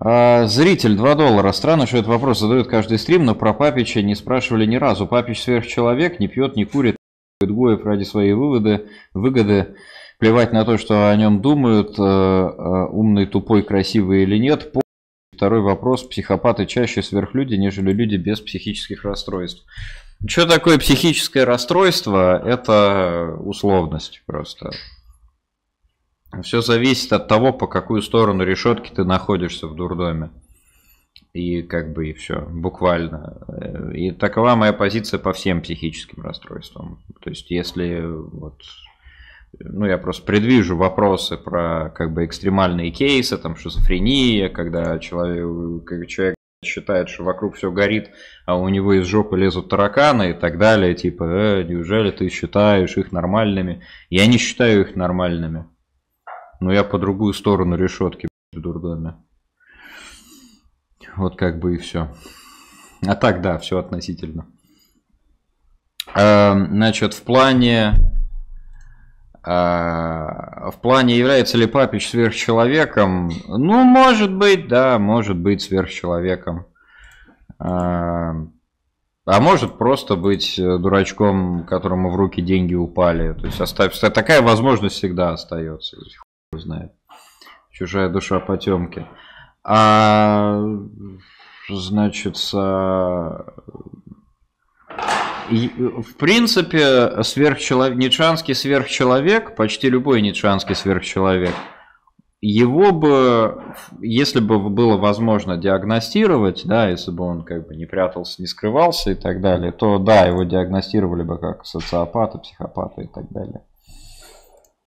А, зритель 2 доллара. Странно, что этот вопрос задают каждый стрим, но про Папича не спрашивали ни разу. Папич сверхчеловек, не пьет, не курит, Гоев ради своей выводы, выгоды. Плевать на то, что о нем думают, э, э, умный, тупой, красивый или нет. Второй вопрос. Психопаты чаще сверхлюди, нежели люди без психических расстройств. Что такое психическое расстройство? Это условность просто. Все зависит от того, по какую сторону решетки ты находишься в дурдоме. И как бы и все, буквально. Э, и такова моя позиция по всем психическим расстройствам. То есть, если вот ну, я просто предвижу вопросы про как бы экстремальные кейсы, там шизофрения, когда человек, когда человек считает, что вокруг все горит, а у него из жопы лезут тараканы и так далее, типа, э, неужели ты считаешь их нормальными? Я не считаю их нормальными но я по другую сторону решетки в дурдоме. Вот как бы и все. А так, да, все относительно. А, значит, в плане... А, в плане, является ли Папич сверхчеловеком? Ну, может быть, да, может быть сверхчеловеком. А, а может просто быть э, дурачком, которому в руки деньги упали. То есть оставь, такая возможность всегда остается знает. Чужая душа потемки. А значит, и, в принципе, сверхчелов... нитшанский сверхчеловек, почти любой нитшанский сверхчеловек, его бы, если бы было возможно диагностировать, да, если бы он как бы не прятался, не скрывался и так далее, то да, его диагностировали бы как социопата, психопата и так далее.